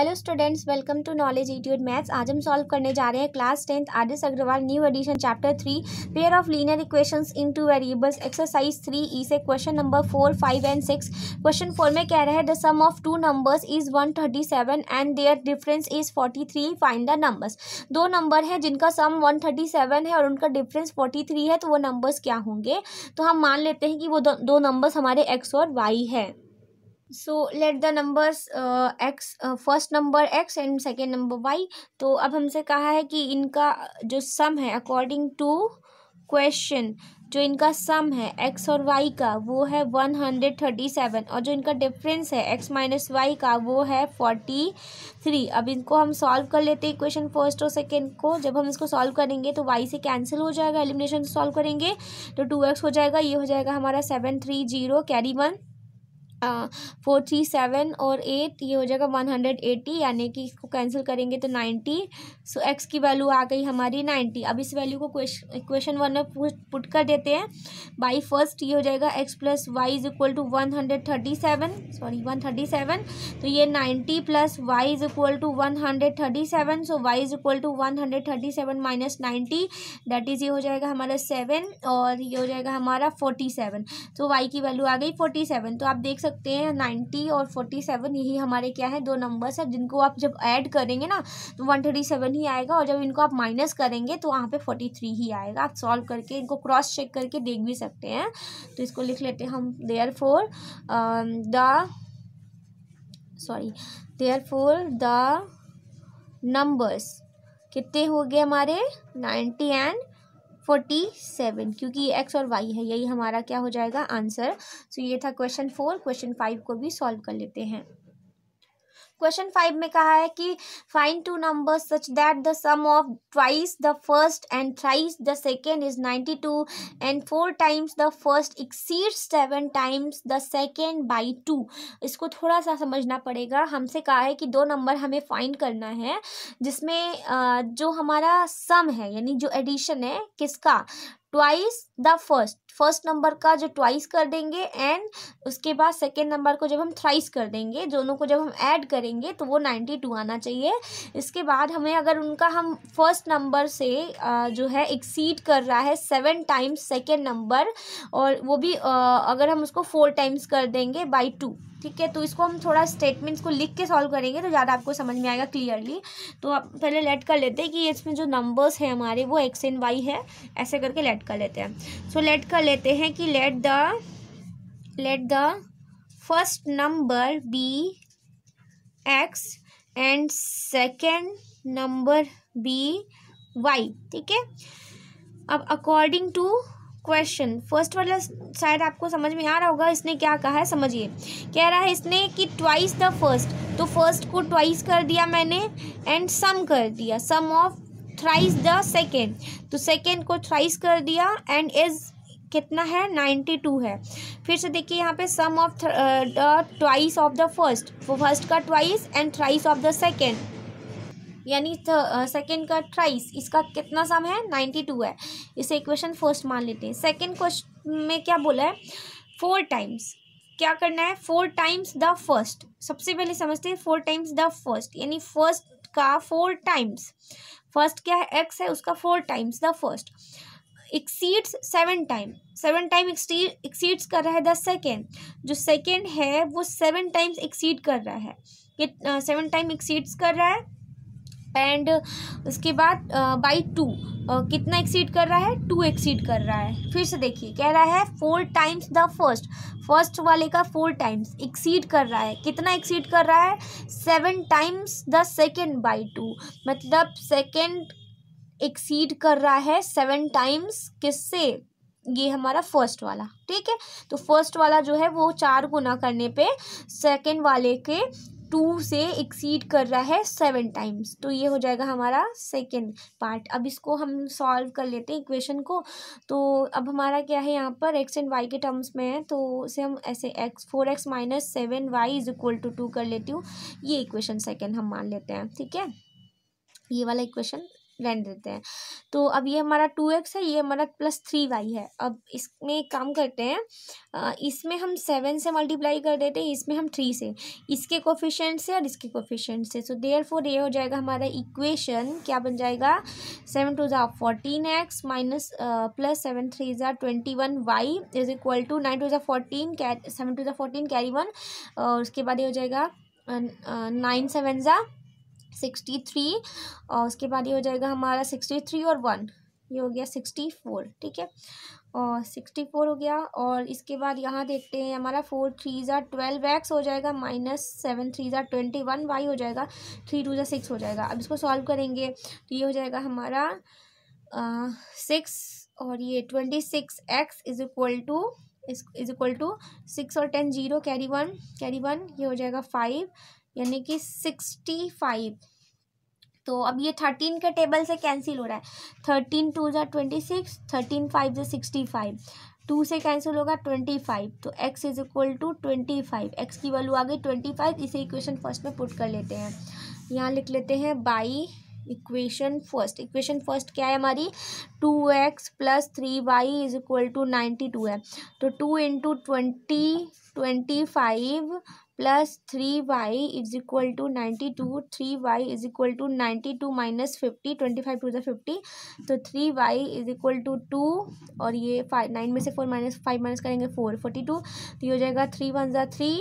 hello students welcome to knowledge etude maths आज हम solve करने जा रहे हैं class tenth Adarsh Agrawal new edition chapter three pair of linear equations in two variables exercise three E से question number four five and six question four में कह रहे हैं the sum of two numbers is one thirty seven and their difference is forty three find the numbers दो number है जिनका सम one thirty seven है और उनका डिफरेंस फोर्टी थ्री है तो वो नंबर्स क्या होंगे तो हम मान लेते हैं कि वो दो नंबर्स हमारे एक्स और वाई है so let the numbers X first number X and second number Y तो अब हमसे कहा है कि इनका जो सम है अकॉर्डिंग टू क्वेश्चन जो इनका सम है एक्स और वाई का वो है वन हंड्रेड थर्टी सेवन और जो इनका डिफरेंस है एक्स माइनस वाई का वो है फोर्टी थ्री अब इनको हम सॉल्व कर लेते हैं इक्वेशन फर्स्ट और सेकेंड को जब हम इसको सॉल्व करेंगे तो वाई से कैंसिल हो जाएगा एलिमिनेशन सॉल्व करेंगे तो टू एक्स हो जाएगा ये हो जाएगा हमारा seven three zero carry one four three seven और एट ये हो जाएगा वन हंड्रेड एटी यानी कि इसको कैंसिल करेंगे तो नाइन्टी सो एक्स की वैल्यू आ गई हमारी नाइन्टी अब इस वैल्यू को क्वेश्चन वन में पुट कर देते हैं बाई फर्स्ट ये हो जाएगा X plus Y is equal to one hundred thirty seven sorry one thirty seven तो ये ninety plus Y is equal to one hundred thirty seven so Y is equal to one hundred thirty seven minus ninety that is ये हो जाएगा हमारा seven और ये हो जाएगा हमारा फोर्टी सेवन तो वाई की वैल्यू आ गई फोर्टी सेवन तो आप देख सकते सकते हैं नाइन्टी और फोर्टी सेवन यही हमारे क्या है दो नंबर्स हैं जिनको आप जब ऐड करेंगे ना तो वन थर्टी सेवन ही आएगा और जब इनको आप माइनस करेंगे तो वहाँ पे फोर्टी थ्री ही आएगा आप सॉल्व करके इनको क्रॉस चेक करके देख भी सकते हैं तो इसको लिख लेते हैं हम therefore the sorry therefore the numbers कितने हो गए हमारे नाइन्टी एंड फोर्टी सेवन क्योंकि ये एक्स और वाई है यही हमारा क्या हो जाएगा आंसर सो so, ये था क्वेश्चन फोर क्वेश्चन फाइव को भी सॉल्व कर लेते हैं क्वेश्चन फाइव में कहा है कि find two number such that the sum of twice the first and thrice the second is ninety two and four times the first exceed seven times the second by two इसको थोड़ा सा समझना पड़ेगा हमसे कहा है कि दो नंबर हमें फाइंड करना है जिसमें जो हमारा सम है यानी जो एडिशन है किसका twice the first first number का जो ट्वाइस कर देंगे एंड उसके बाद सेकेंड नंबर को जब हम थ्राइस कर देंगे दोनों को जब हम ऐड करेंगे तो वो नाइन्टी टू आना चाहिए इसके बाद हमें अगर उनका हम फर्स्ट नंबर से जो है एक्सीड कर रहा है सेवन टाइम्स सेकेंड नंबर और वो भी अगर हम उसको फोर टाइम्स कर देंगे बाई टू ठीक है तो इसको हम थोड़ा स्टेटमेंट्स को लिख के सॉल्व करेंगे तो ज़्यादा आपको समझ में आएगा क्लियरली तो आप पहले लेट कर लेते हैं कि इसमें जो नंबर्स हैं हमारे वो एक्स एंड वाई है ऐसे करके लेट कर लेते हैं सो so, लेट कर लेते हैं कि let the let the first number be X and second number be Y ठीक है अब अकॉर्डिंग टू क्वेश्चन फर्स्ट वाला शायद आपको समझ में आ रहा होगा इसने क्या कहा है समझिए कह रहा है इसने कि ट्वाइस द फर्स्ट तो फर्स्ट को ट्वाइस कर दिया मैंने एंड सम कर दिया sum of thrice the second तो सेकेंड को थ्राइस कर दिया एंड इज कितना है नाइन्टी टू है फिर से देखिए यहाँ पे sum of the twice of the first first का twice and thrice of the second यानी सेकेंड का ट्राइस इसका कितना सम है नाइन्टी टू है इसे इक्वेशन फर्स्ट मान लेते हैं सेकेंड क्वेश्चन में क्या बोला है फोर टाइम्स क्या करना है फोर टाइम्स द फर्स्ट सबसे पहले समझते हैं फोर टाइम्स द फर्स्ट यानी फर्स्ट का फोर टाइम्स फर्स्ट क्या है एक्स है उसका four times the first exceeds seven time seven time exceeds कर रहा है द सेकेंड जो सेकेंड है वो सेवन टाइम्स एक्सीड कर रहा है सेवन टाइम एक्सीड्स कर रहा है एंड उसके बाद बाई टू कितना एक्सीड कर रहा है टू एक्सीड कर रहा है फिर से देखिए कह रहा है four times the first first वाले का फोर टाइम्स एक्सीड कर रहा है कितना एक्सीड कर रहा है seven times the second by two मतलब सेकेंड एक्सीड कर रहा है सेवन टाइम्स किससे ये हमारा फर्स्ट वाला ठीक है तो फर्स्ट वाला जो है वो चार गुना करने पे सेकेंड वाले के टू से एक्सीड कर रहा है सेवन टाइम्स तो ये हो जाएगा हमारा सेकेंड पार्ट अब इसको हम सॉल्व कर लेते हैं इक्वेशन को तो अब हमारा क्या है यहाँ पर एक्स एंड वाई के टर्म्स में है तो उसे हम ऐसे X four x minus seven Y is equal to two कर लेती हूँ ये इक्वेशन सेकेंड हम मान लेते हैं ठीक है ये वाला इक्वेशन रहने देते हैं तो अब ये हमारा टू एक्स है ये हमारा प्लस थ्री वाई है अब इसमें काम करते हैं इसमें हम सेवन से मल्टीप्लाई कर देते हैं इसमें हम थ्री से इसके कोफिशेंट से और इसके कोफिशेंट से सो देयर फोर ये हो जाएगा हमारा इक्वेशन क्या बन जाएगा सेवन टू ज़ा fourteen X minus plus seven three ज़ा twenty one Y is equal to nine two ज़ा फोर्टीन सेवन टू ज़ा फोर्टीन कैरी वन और उसके बाद ये हो जाएगा नाइन सेवन ज़ा सिक्सटी थ्री और उसके बाद ये हो जाएगा हमारा सिक्सटी थ्री और वन ये हो गया सिक्सटी फोर ठीक है और सिक्सटी फोर हो गया और इसके बाद यहाँ देखते हैं हमारा फोर थ्री ज़ा ट्वेल्व एक्स हो जाएगा माइनस सेवन थ्री ज़ा ट्वेंटी वन वाई हो जाएगा थ्री टू ज़ा सिक्स हो जाएगा अब इसको सॉल्व करेंगे तो ये हो जाएगा हमारा सिक्स और ये twenty six X is equal to is equal to six और ten zero carry one carry one ये हो जाएगा फाइव यानी कि सिक्सटी फाइव तो अब ये थर्टीन के टेबल से कैंसिल हो रहा है थर्टीन टू ज़ा ट्वेंटी सिक्स थर्टीन फाइव ज़ा सिक्सटी फाइव टू से कैंसिल होगा ट्वेंटी फाइव तो X is equal to twenty five X की वैल्यू आ गई ट्वेंटी फाइव इसे इक्वेशन फर्स्ट में पुट कर लेते हैं यहाँ लिख लेते हैं by equation first equation first क्या है हमारी two X plus three Y is equal to ninety two है तो two into twenty twenty five plus three Y is equal to ninety two three Y is equal to ninety two minus fifty twenty five two ज़ा fifty तो three Y is equal to two और ये five nine में से four minus five minus करेंगे four forty two तो ये हो जाएगा थ्री वन ज़ा थ्री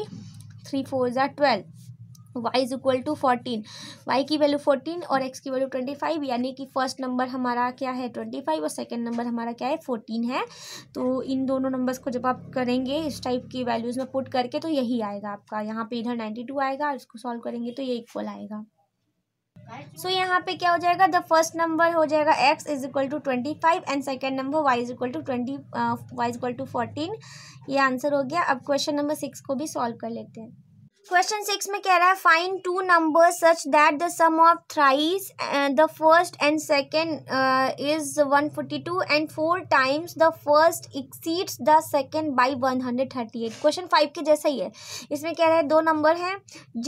थ्री फोर ज़ा twelve Y is equal to fourteen Y की वैल्यू फोर्टीन और एक्स की वैल्यू ट्वेंटी फाइव यानी कि फर्स्ट नंबर हमारा क्या है ट्वेंटी फाइव और सेकेंड नंबर हमारा क्या है फोर्टीन है तो इन दोनों नंबर्स को जब आप करेंगे इस टाइप की वैल्यूज़ में पुट करके तो यही आएगा आपका यहाँ पे इधर नाइन्टी टू आएगा इसको सॉल्व करेंगे तो ये इक्वल आएगा सो so, यहाँ पे क्या हो जाएगा द फर्स्ट नंबर हो जाएगा X is equal to twenty five and second number Y is equal to twenty Y is equal to fourteen ये आंसर हो गया अब क्वेश्चन नंबर सिक्स को भी सॉल्व कर लेते हैं क्वेश्चन सिक्स में कह रहा है find two number such that the sum of thrice the first and second is one forty two and four times the first exceeds the second by one hundred thirty eight question five के जैसा ही है इसमें कह रहा है दो number हैं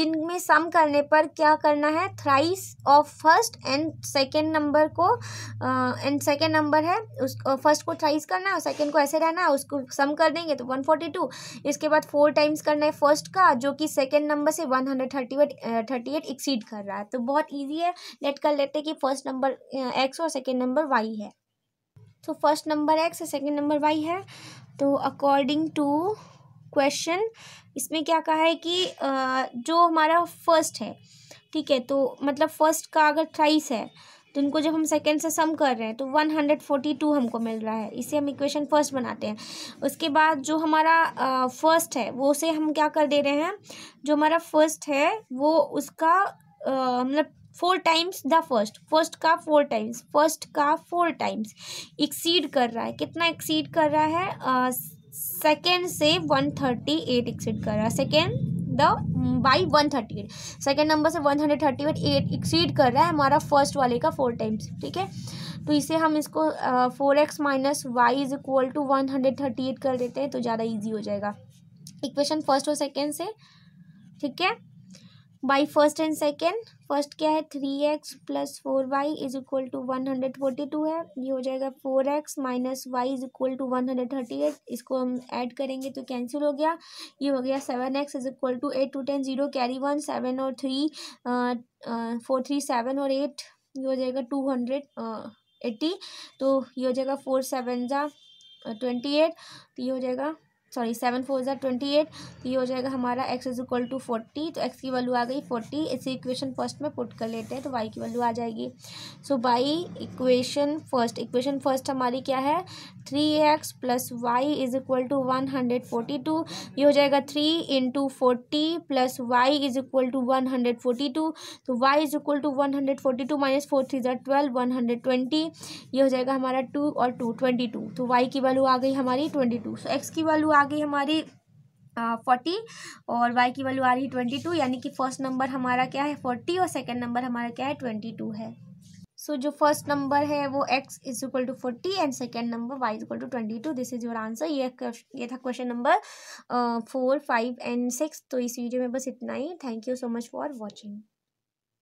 जिनमें सम करने पर क्या करना है thrice of first and second number को एंड सेकेंड नंबर है उस फर्स्ट uh, को थ्राइस करना है सेकेंड को ऐसे रहना है उसको सम कर देंगे तो वन फोर्टी टू इसके बाद फोर टाइम्स करना है फर्स्ट का जो कि सेकेंड सेकेंड नंबर से one hundred thirty eight thirty eight exceed कर रहा है तो बहुत ईजी है लेट कर लेते हैं कि फर्स्ट नंबर एक्स और सेकेंड नंबर वाई है तो फर्स्ट नंबर एक्स और सेकेंड नंबर वाई है तो अकॉर्डिंग टू क्वेश्चन इसमें क्या कहा है कि uh, जो हमारा फर्स्ट है ठीक है तो मतलब फर्स्ट का अगर प्राइस है तो इनको जब हम सेकेंड से सम कर रहे हैं तो वन हंड्रेड फोर्टी टू हमको मिल रहा है इसे हम इक्वेशन फर्स्ट बनाते हैं उसके बाद जो हमारा फर्स्ट है वो उसे हम क्या कर दे रहे हैं जो हमारा फर्स्ट है वो उसका मतलब four times the first first का फोर टाइम्स फर्स्ट का फोर टाइम्स एक्सीड कर रहा है कितना एक्सीड कर रहा है सेकेंड से वन थर्टी एट एक्सीड कर रहा है second by one thirty eight second number से one hundred thirty eight eight exceed कर रहा है हमारा फर्स्ट वाले का फोर टाइम्स ठीक है तो इसे हम इसको four x minus y is equal to one hundred thirty eight कर देते हैं तो ज़्यादा ईजी हो जाएगा इक्वेशन फर्स्ट और सेकेंड से ठीक है by first and second first क्या है three x plus four y is equal to one hundred forty two है ये हो जाएगा four x minus y is equal to one hundred thirty eight इसको हम ऐड करेंगे तो कैंसिल हो गया ये हो गया seven x is equal to eight two ten zero carry one seven और थ्री फोर थ्री सेवन और एट ये हो जाएगा टू हंड्रेड एट्टी तो ये हो जाएगा फोर सेवन ज़ा ट्वेंटी एट तो ये हो जाएगा सॉरी सेवन फोर ज़ा ट्वेंटी एट तो ये हो जाएगा हमारा x is equal to forty तो एक्स की वैल्यू आ गई फोर्टी इसे इक्वेशन फर्स्ट में पुट कर लेते हैं तो वाई की वैल्यू आ जाएगी so by equation first equation first हमारी क्या है three x plus Y is equal to one hundred forty two ये हो जाएगा three into forty plus Y is equal to one hundred forty two तो y is equal to one hundred forty two minus four three ज़ा twelve one hundred twenty ये हो जाएगा हमारा two और टू ट्वेंटी टू तो Y की value आ गई हमारी ट्वेंटी टू सो एक्स की वैल्यू आ गई हमारी फोर्टी और वाई की वैल्यू आ रही है ट्वेंटी टू यानी कि फर्स्ट नंबर हमारा क्या है फोर्टी और सेकंड नंबर हमारा क्या है ट्वेंटी टू है सो so, जो फर्स्ट नंबर है वो x is equal to forty and second number Y is equal to twenty two this is your answer ये ये था question number four five and six तो इस वीडियो में बस इतना ही thank you so much for watching